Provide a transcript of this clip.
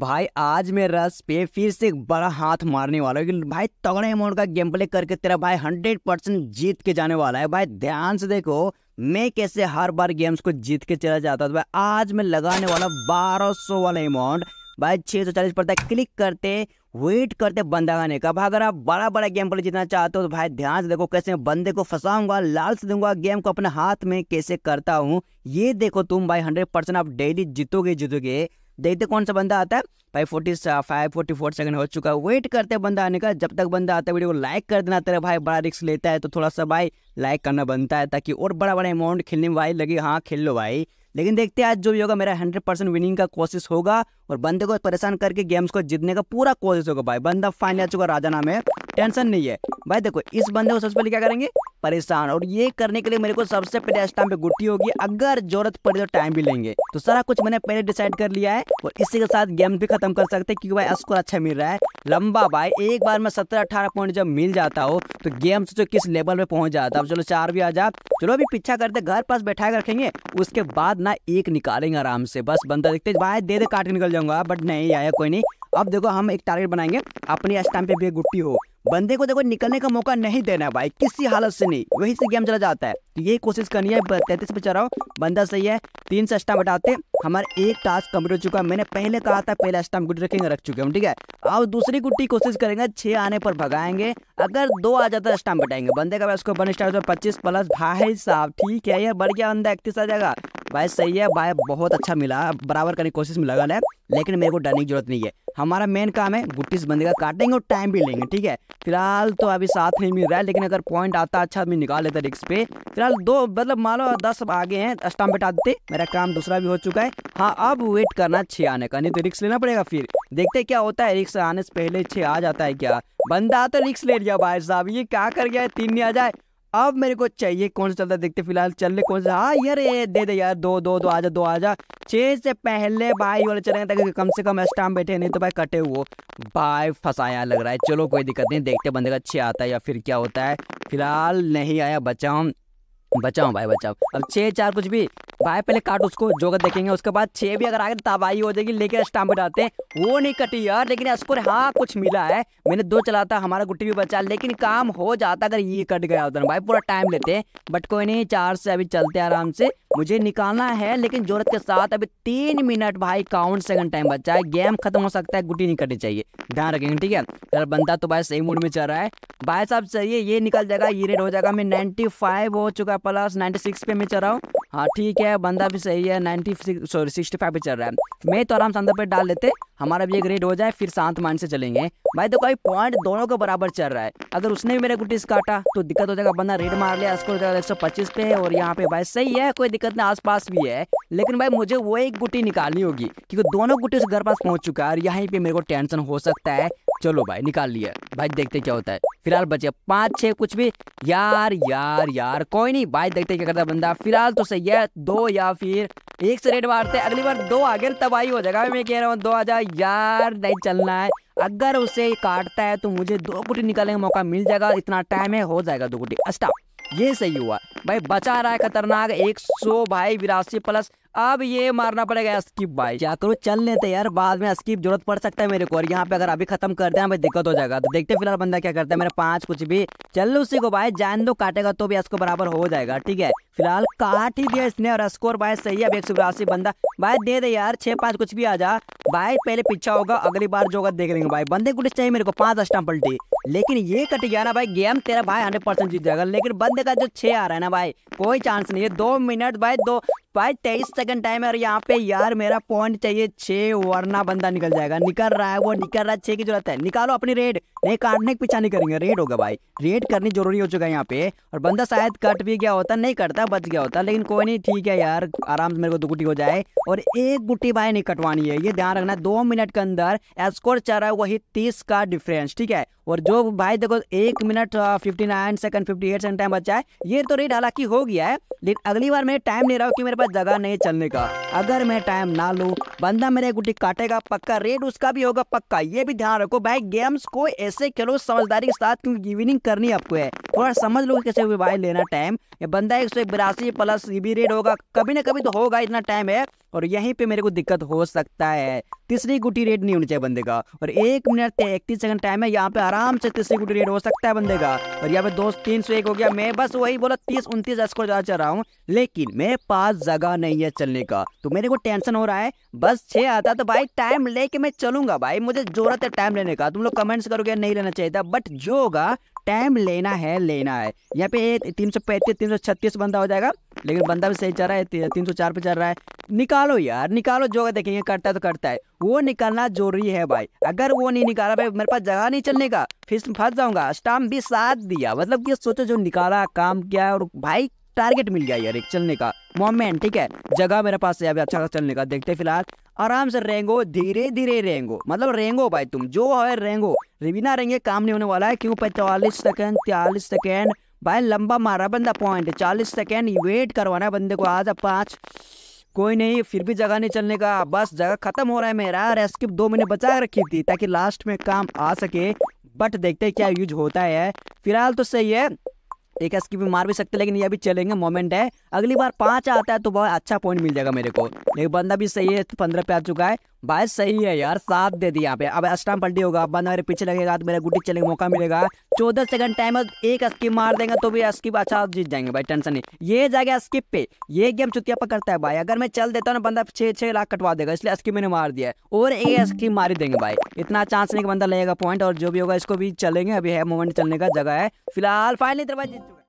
भाई आज मैं रस पे फिर से एक बड़ा हाथ मारने वाला हूँ भाई तगड़े अमाउंट का गेम प्ले करके तेरा भाई हंड्रेड परसेंट जीत के जाने वाला है भाई ध्यान से देखो मैं कैसे हर बार गेम्स को जीत के चला जाता था भाई आज मैं लगाने वाला बारह सौ वाला अमाउंट भाई छः सौ चालीस पड़ता है क्लिक करते वेट करते बंदा आने का भाई अगर आप बड़ा बड़ा गेम प्ले जीतना चाहते हो तो भाई ध्यान से देखो कैसे बंदे को फंसाऊंगा से दूंगा गेम को अपने हाथ में कैसे करता हूँ ये देखो तुम भाई हंड्रेड परसेंट आप डेली जीतोगे जीतोगे देखते कौन सा बंदा आता है भाई forty five forty four second हो चुका है वेट करते हैं बंदा आने का जब तक बंदा आता है वीडियो को लाइक कर देना तेरा भाई बड़ा रिक्स लेता है तो थोड़ा सा भाई लाइक करना बनता है ताकि और बड़ा बड़ा अमाउंट खेलने में भाई लगे हाँ खेल लो भाई लेकिन देखते हैं आज जो भी होगा मेरा हंड्रेड परसेंट विनिंग का कोशिश होगा और बंदे को परेशान करके गेम्स को जीतने का पूरा कोशिश होगा भाई बंदा फाइनल आ चुका राजा नाम है टेंशन नहीं है भाई देखो इस बंदे को सबसे पहले क्या करेंगे परेशान और ये करने के लिए मेरे को सबसे पहले इस टाइम पे गुट्टी होगी अगर जरूरत पड़े तो टाइम भी लेंगे तो सारा कुछ मैंने पहले डिसाइड कर लिया है और इसी के साथ गेम भी खत्म कर सकते हैं क्योंकि भाई स्कोर अच्छा मिल रहा है लंबा भाई एक बार में सत्रह अठारह पॉइंट जब मिल जाता हो तो गेम्स जो किस लेवल पे पहुंच जाता है चलो चार भी आ जा चलो अभी पीछा करते घर पास बैठा रखेंगे उसके बाद ना एक निकालेंगे आराम से बस बंदा देखते भाई दे दे काट के निकल जाऊंगा बट नहीं आया कोई नहीं अब देखो हम एक टारगेट बनाएंगे अपनी इस टाइम पे भी गुट्टी हो बंदे को देखो निकलने का मौका नहीं देना है भाई किसी हालत से नहीं वही से गेम चला जाता है तो यही कोशिश करनी है तैतीस पे चढ़ाओ बंदा सही है तीन से स्टाम्प हटाते हमारा एक टास्क कम्प्लीट हो चुका है मैंने पहले कहा था पहला स्टाम गुड रखेंगे रख चुके हम ठीक है अब दूसरी गुट्टी कोशिश करेंगे छह आने पर भगाएंगे अगर दो आ जाता है स्टाम हटाएंगे बंदे का तो पच्चीस प्लस भाई साहब ठीक है यह बढ़ गया बंदा इकतीस आ जाएगा भाई सही है भाई बहुत अच्छा मिला बराबर करने की कोशिश में लगा है लेकिन मेरे को डरने की जरूरत नहीं है हमारा मेन काम है गुट्टी बंदे का काटेंगे और टाइम भी लेंगे ठीक है फिलहाल तो अभी साथ नहीं मिल रहा है लेकिन अगर पॉइंट आता अच्छा आदमी निकाल लेता रिक्स पे फिलहाल दो मतलब मान लो दस आगे हैं स्टाम्प बैठा देते मेरा काम दूसरा भी हो चुका है हाँ अब वेट करना छे आने का नहीं तो रिक्स लेना पड़ेगा फिर देखते क्या होता है रिक्स आने से पहले छे आ जाता है क्या बंदा तो रिक्स ले लिया भाई साहब ये क्या कर गया है तीन नहीं आ जाए अब मेरे को चाहिए कौन सा चलता देखते फिलहाल चल रहे कौन सा हाँ यार ये दे दे यार दो दो दो आजा दो आजा छे से पहले भाई वाले चले ताकि कम से कम स्टाम बैठे नहीं तो भाई कटे हुए भाई फंसाया लग रहा है चलो कोई दिक्कत नहीं देखते बंदे का छः आता है या फिर क्या होता है फिलहाल नहीं आया बचाओ बचाओ भाई बचाओ अब छे चार कुछ भी भाई पहले काट उसको जोगत देखेंगे उसके बाद छे भी अगर आगे तबाही हो जाएगी लेकिन स्टाम्प डालते हैं वो नहीं कटी यार लेकिन स्कोर हाँ कुछ मिला है मैंने दो चलाता हमारा गुट्टी भी बचा लेकिन काम हो जाता अगर ये कट गया होता भाई पूरा टाइम लेते बट कोई नहीं चार से अभी चलते आराम से मुझे निकालना है लेकिन जरूरत के साथ अभी तीन मिनट भाई काउंट सेकंड टाइम बचा है गेम खत्म हो सकता है गुटी नहीं कटनी चाहिए ध्यान रखेंगे ठीक है अगर बनता तो भाई सही मूड में चल रहा है भाई साहब चाहिए ये निकल जाएगा ये रेट हो जाएगा मैं 95 हो चुका है प्लस 96 पे मैं चल रहा हूँ हाँ ठीक है बंदा भी सही है नाइनटी सॉरी सिक्सटी फाइव पे चल रहा है मैं तो आराम से अंदर पर डाल लेते हमारा भी एक रेड हो जाए फिर शांत माइंड से चलेंगे भाई देखो तो अभी पॉइंट दोनों के बराबर चल रहा है अगर उसने भी मेरे गुटीस काटा तो दिक्कत हो जाएगा बंदा रेड मार लिया स्कोर एक सौ पच्चीस पे है और यहाँ पे भाई सही है कोई दिक्कत नहीं आसपास भी है लेकिन भाई मुझे वो एक गुटी निकालनी होगी क्योंकि दोनों गुटी घर पास पहुंच चुका है और यहाँ पे मेरे को टेंशन हो सकता है चलो भाई निकाल लिया भाई देखते क्या होता है फिलहाल बचे पांच छः कुछ भी यार यार यार कोई नहीं भाई देखते क्या करता बंदा फिलहाल तो सही है दो या फिर एक से रेड मारते अगली बार दो आ गए तबाही हो जाएगा मैं कह रहा हूँ दो आ यार नहीं चलना है अगर उसे काटता है तो मुझे दो गुटी निकालने का मौका मिल जाएगा इतना टाइम है हो जाएगा दो गुटी अस्टा ये सही हुआ भाई बचा रहा है खतरनाक एक सौ भाई बिरासी प्लस अब ये मारना पड़ेगा स्किप भाई क्या करो चल लेते यार बाद में स्किप जरूरत पड़ सकता है मेरे को और यहाँ पे अगर अभी खत्म कर दें भाई दिक्कत हो जाएगा तो देखते फिलहाल बंदा क्या करता है मेरे पांच कुछ भी चल लो उसी को भाई जान दो काटेगा तो भी इसको बराबर हो जाएगा ठीक है फिलहाल काट ही दिया इसने और स्कोर भाई सही है अब एक बंदा भाई दे दे यार छह पाँच कुछ भी आ जा भाई पहले पीछा होगा अगली बार जो होगा देख लेंगे भाई बंदे कुछ चाहिए मेरे को पांच स्टाम पल्टी लेकिन ये कट गया ना भाई गेम तेरा भाई हंड्रेड परसेंट जीत जाएगा लेकिन बंदे का जो छे आ रहा है ना भाई कोई चांस नहीं है दो मिनट भाई दो भाई तेईस सेकंड टाइम है और यहाँ पे यार मेरा पॉइंट चाहिए छे वरना बंदा निकल जाएगा निकल रहा है वो निकल रहा है छे की जरूरत है निकालो अपनी रेड नहीं काटने पीछा नहीं करेंगे रेड होगा भाई रेड करनी जरूरी हो चुका है यहाँ पे और बंदा शायद कट भी गया होता नहीं करता बच गया होता लेकिन कोई नहीं ठीक है यार आराम से मेरे को दुकुटी हो जाए और एक बुट्टी बाय नहीं कटवानी है ये ध्यान रखना दो मिनट के अंदर एस्कोर चल रहा है वही तीस का डिफरेंस ठीक है और जो भाई देखो एक minute fifty nine second fifty eight second time बचा है ये तो रेट हालांकि हो गया है लेकिन अगली बार मैं टाइम ले रहा हूँ कि मेरे पास जगह नहीं चलने का अगर मैं टाइम ना लूँ बंदा मेरे गुटी काटेगा पक्का रेट उसका भी होगा पक्का ये भी ध्यान रखो भाई गेम्स को ऐसे खेलो समझदारी के साथ क्योंकि विनिंग करनी आपको है थोड़ा समझ लो कैसे भाई लेना टाइम ये बंदा एक सौ बिरासी प्लस भी रेट होगा कभी ना कभी तो होगा इतना टाइम है और यहीं पे मेरे को दिक्कत हो सकता है तीसरी गुटी रेट नहीं होनी चाहिए बंदे का और एक मिनट इकतीस सेकंड टाइम है यहाँ पे आराम आराम से तीस सिक्योरिटी रेट हो सकता है बंदे का और यहाँ पे दोस्त तीन सौ एक हो गया मैं बस वही बोला तीस उनतीस स्कोर ज़्यादा चल रहा हूँ लेकिन मेरे पास जगह नहीं है चलने का तो मेरे को टेंशन हो रहा है बस छः आता तो भाई टाइम लेके मैं चलूंगा भाई मुझे जरूरत है टाइम लेने का तुम लोग कमेंट्स करोगे नहीं लेना चाहिए था बट जो होगा टाइम लेना है लेना है यहाँ पे तीन सौ पैंतीस तीन सौ छत्तीस बंदा हो जाएगा लेकिन बंदा भी सही चल रहा है तीन सौ चार पे चल रहा है निकालो यार निकालो जो देखेंगे करता है तो करता है वो निकालना जरूरी है भाई अगर वो नहीं निकाला भाई मेरे पास जगह नहीं चलने का फिर फंस जाऊंगा स्टाम्प भी साथ दिया मतलब कि सोचो जो निकाला काम किया और भाई टारगेट मिल गया यार एक चलने का मोमेंट ठीक है जगह मेरे पास है अभी अच्छा चलने का देखते फिलहाल आराम से रेंगो धीरे धीरे रेंगो मतलब रेंगो भाई तुम जो है रेंगो रिविना रेंगे काम नहीं होने वाला है क्यों पैंतालीस सेकेंड तयलीस सेकेंड भाई लंबा मारा बंदा पॉइंट चालीस सेकेंड वेट करवाना है बंदे को आज अब पाँच कोई नहीं फिर भी जगह नहीं चलने का बस जगह खत्म हो रहा है मेरा रेस्क्यू दो महीने बचा रखी थी ताकि लास्ट में काम आ सके बट देखते हैं क्या यूज होता है फिलहाल तो सही है एक एस भी मार भी सकते लेकिन ये अभी चलेंगे मोमेंट है अगली बार पांच आता है तो बहुत अच्छा पॉइंट मिल जाएगा मेरे को एक बंदा भी सही है तो पंद्रह पे आ चुका है भाई सही है यार साथ दे दिया यहाँ पे अब स्टाम पल्टी होगा अब बंदा मेरे पीछे लगेगा तो मेरा गुटी चलने का मौका मिलेगा चौदह सेकंड टाइम एक स्किप मार देंगे तो भी स्किप अच्छा जीत जाएंगे भाई टेंशन नहीं ये जाएगा स्किप पे ये गेम चुतिया पकड़ता है भाई अगर मैं चल देता हूँ ना बंदा छह छह लाख कटवा देगा इसलिए स्किप मैंने मार दिया और एक स्किप मार देंगे भाई इतना चांस नहीं कि बंदा लगेगा पॉइंट और जो भी होगा इसको भी चलेंगे अभी है मोमेंट चलने का जगह है फिलहाल फाइनली दरवाजा